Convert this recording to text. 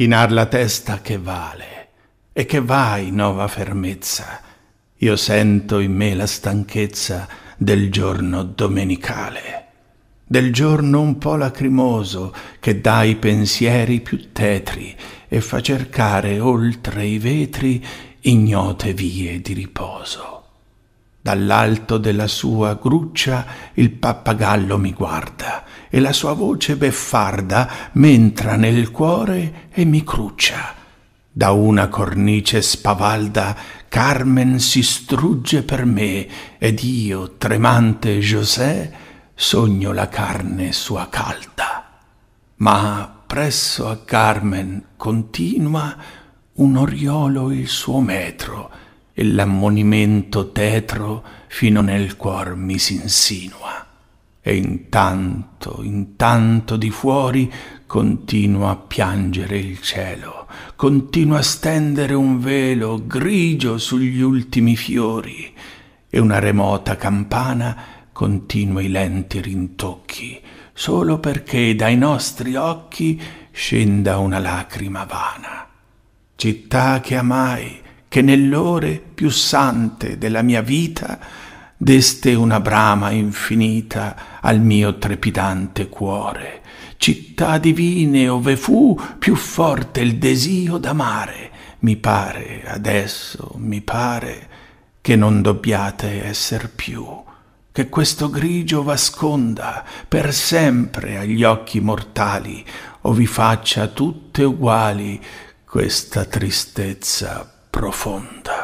chinar la testa che vale e che vai nova fermezza. Io sento in me la stanchezza del giorno domenicale, del giorno un po' lacrimoso che dà i pensieri più tetri e fa cercare oltre i vetri ignote vie di riposo. Dall'alto della sua gruccia il pappagallo mi guarda e la sua voce beffarda m'entra nel cuore e mi cruccia. Da una cornice spavalda Carmen si strugge per me ed io, tremante José, sogno la carne sua calda. Ma presso a Carmen continua un oriolo il suo metro e l'ammonimento tetro fino nel cuor mi s'insinua. E intanto, intanto di fuori continua a piangere il cielo, continua a stendere un velo grigio sugli ultimi fiori, e una remota campana continua i lenti rintocchi, solo perché dai nostri occhi scenda una lacrima vana. Città che amai, che nell'ore più sante della mia vita deste una brama infinita al mio trepidante cuore. Città divine ove fu più forte il desio d'amare, mi pare adesso, mi pare che non dobbiate esser più, che questo grigio v'asconda per sempre agli occhi mortali o vi faccia tutte uguali questa tristezza profonda.